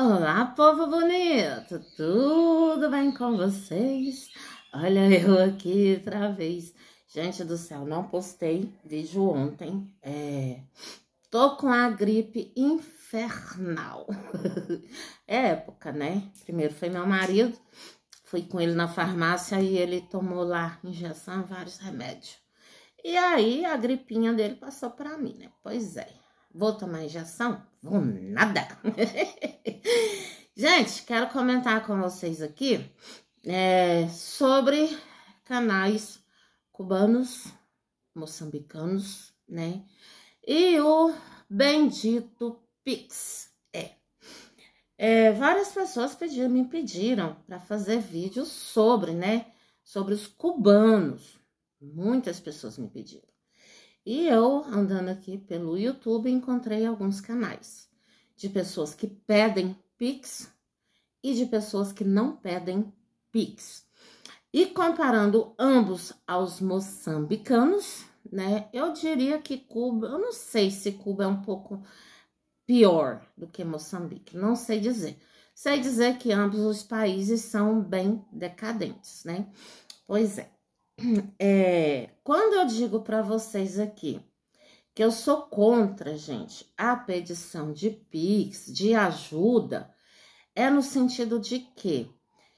Olá, povo bonito! Tudo bem com vocês? Olha eu aqui outra vez. Gente do céu, não postei vídeo ontem. É... Tô com a gripe infernal. é época, né? Primeiro foi meu marido, fui com ele na farmácia e ele tomou lá injeção, vários remédios. E aí a gripinha dele passou para mim, né? Pois é. Vou tomar injeção? Vou nada. Gente, quero comentar com vocês aqui é, sobre canais cubanos, moçambicanos, né? E o bendito Pix. É. é várias pessoas pediram, me pediram para fazer vídeos sobre, né? Sobre os cubanos. Muitas pessoas me pediram. E eu, andando aqui pelo YouTube, encontrei alguns canais de pessoas que pedem Pix e de pessoas que não pedem Pix. E comparando ambos aos moçambicanos, né? Eu diria que Cuba, eu não sei se Cuba é um pouco pior do que Moçambique, não sei dizer. Sei dizer que ambos os países são bem decadentes, né? Pois é. é, quando eu digo para vocês aqui que eu sou contra, gente, a pedição de Pix, de ajuda, é no sentido de que?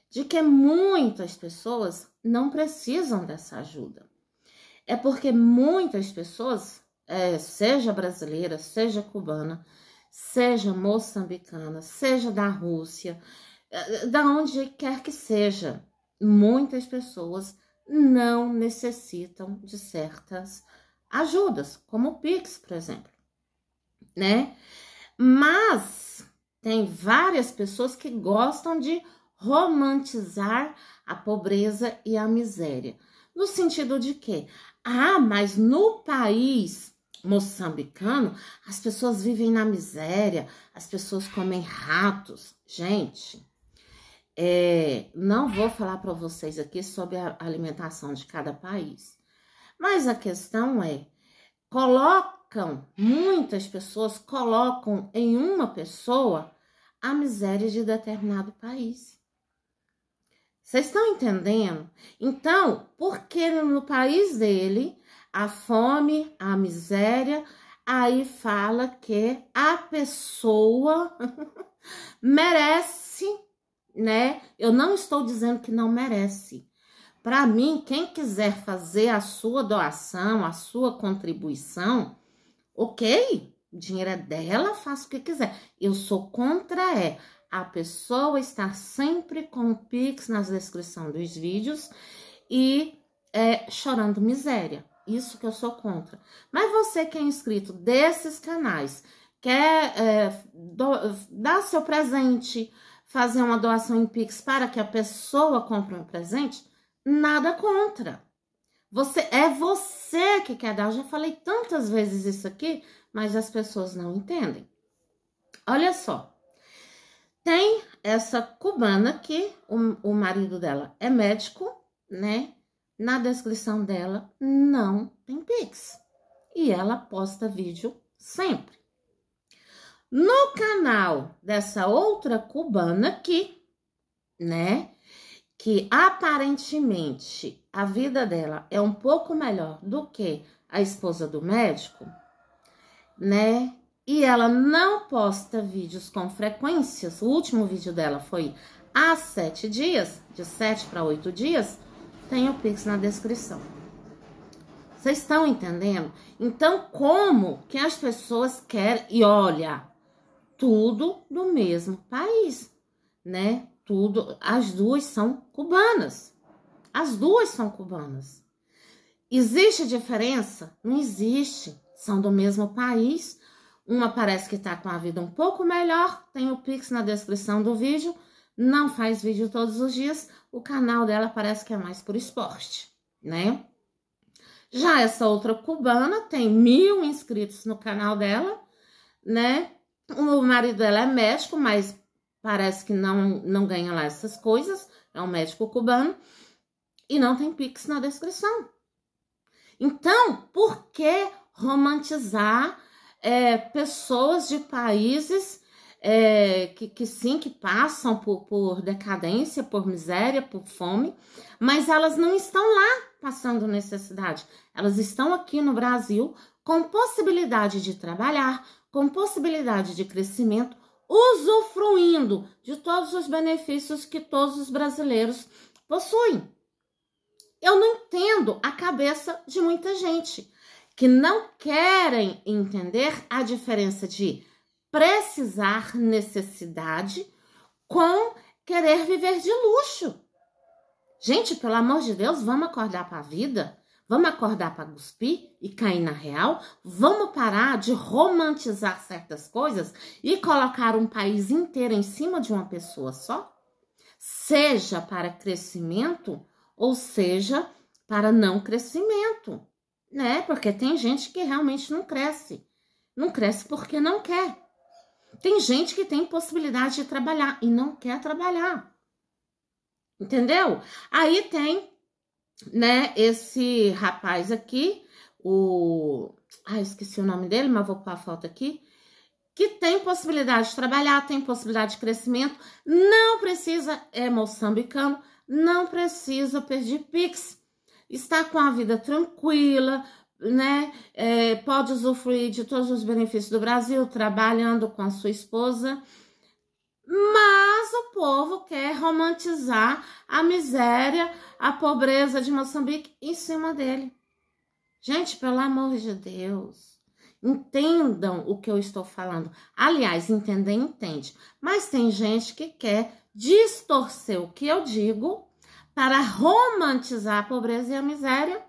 De que muitas pessoas não precisam dessa ajuda. É porque muitas pessoas, é, seja brasileira, seja cubana, seja moçambicana, seja da Rússia, é, da onde quer que seja, muitas pessoas não necessitam de certas ajudas, como o Pix, por exemplo, né? Mas tem várias pessoas que gostam de romantizar a pobreza e a miséria. No sentido de que, ah, mas no país moçambicano, as pessoas vivem na miséria, as pessoas comem ratos. Gente, é, não vou falar para vocês aqui sobre a alimentação de cada país, mas a questão é: colocam, muitas pessoas colocam em uma pessoa a miséria de determinado país. Vocês estão entendendo? Então, porque no país dele a fome, a miséria, aí fala que a pessoa merece né? Eu não estou dizendo que não merece. Para mim, quem quiser fazer a sua doação, a sua contribuição, ok, o dinheiro é dela, faça o que quiser. Eu sou contra é a pessoa estar sempre com o Pix nas descrição dos vídeos e é, chorando miséria. Isso que eu sou contra. Mas você que é inscrito desses canais, quer é, do, dar seu presente, fazer uma doação em Pix para que a pessoa compre um presente, nada contra. Você é você que quer dar. Eu já falei tantas vezes isso aqui, mas as pessoas não entendem. Olha só. Tem essa cubana que o, o marido dela é médico, né? Na descrição dela não tem Pix. E ela posta vídeo sempre no canal dessa outra cubana aqui, né? Que aparentemente a vida dela é um pouco melhor do que a esposa do médico, né? E ela não posta vídeos com frequência. O último vídeo dela foi há sete dias, de sete para oito dias. Tem o Pix na descrição. Vocês estão entendendo? Então, como que as pessoas querem. E olha, tudo do mesmo país, né? Tudo, as duas são cubanas. As duas são cubanas. Existe diferença? Não existe. São do mesmo país. Uma parece que tá com a vida um pouco melhor. Tem o Pix na descrição do vídeo. Não faz vídeo todos os dias. O canal dela parece que é mais por esporte, né? Já essa outra cubana tem mil inscritos no canal dela, né? O marido dela é médico, mas parece que não, não ganha lá essas coisas. É um médico cubano. E não tem Pix na descrição. Então, por que romantizar é, pessoas de países é, que, que, sim, que passam por, por decadência, por miséria, por fome, mas elas não estão lá passando necessidade. Elas estão aqui no Brasil com possibilidade de trabalhar, com possibilidade de crescimento, usufruindo de todos os benefícios que todos os brasileiros possuem. Eu não entendo a cabeça de muita gente que não querem entender a diferença de precisar, necessidade, com querer viver de luxo. Gente, pelo amor de Deus, vamos acordar para a vida? Vamos acordar para cuspir e cair na real? Vamos parar de romantizar certas coisas e colocar um país inteiro em cima de uma pessoa só? Seja para crescimento ou seja para não crescimento, né? Porque tem gente que realmente não cresce. Não cresce porque não quer. Tem gente que tem possibilidade de trabalhar e não quer trabalhar. Entendeu? Aí tem né, esse rapaz aqui, o. Ah, esqueci o nome dele, mas vou pôr a foto aqui. Que tem possibilidade de trabalhar, tem possibilidade de crescimento, não precisa, é moçambicano, não precisa perder Pix. Está com a vida tranquila, né? É, pode usufruir de todos os benefícios do Brasil, trabalhando com a sua esposa. Mas o povo quer romantizar a miséria, a pobreza de Moçambique em cima dele. Gente, pelo amor de Deus, entendam o que eu estou falando. Aliás, entender, entende. Mas tem gente que quer distorcer o que eu digo para romantizar a pobreza e a miséria,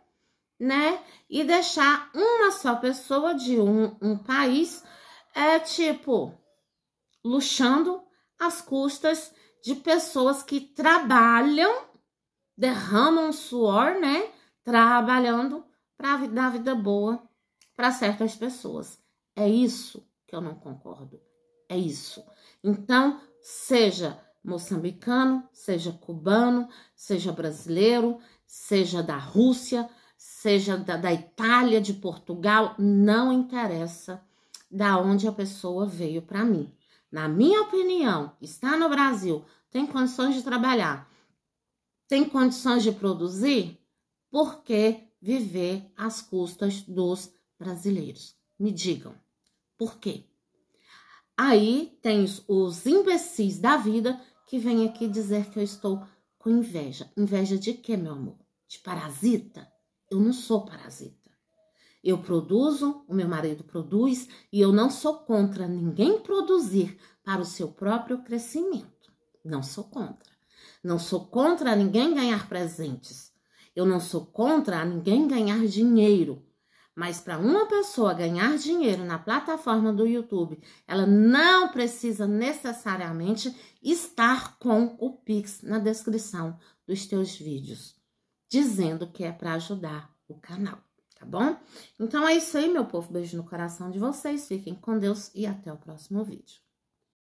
né? E deixar uma só pessoa de um, um país é tipo luxando às custas de pessoas que trabalham, derramam suor, né? Trabalhando para dar vida boa para certas pessoas. É isso que eu não concordo. É isso. Então, seja moçambicano, seja cubano, seja brasileiro, seja da Rússia, seja da, da, Itália, de Portugal, não interessa da onde a pessoa veio para mim na minha opinião, está no Brasil, tem condições de trabalhar, tem condições de produzir, por que viver às custas dos brasileiros? Me digam, por quê? Aí tem os imbecis da vida que vêm aqui dizer que eu estou com inveja. Inveja de quê, meu amor? De parasita? Eu não sou parasita. Eu produzo, o meu marido produz e eu não sou contra ninguém produzir para o seu próprio crescimento. Não sou contra. Não sou contra ninguém ganhar presentes. Eu não sou contra ninguém ganhar dinheiro. Mas para uma pessoa ganhar dinheiro na plataforma do YouTube, ela não precisa necessariamente estar com o Pix na descrição dos teus vídeos, dizendo que é para ajudar o canal tá bom? Então é isso aí, meu povo. Beijo no coração de vocês. Fiquem com Deus e até o próximo vídeo.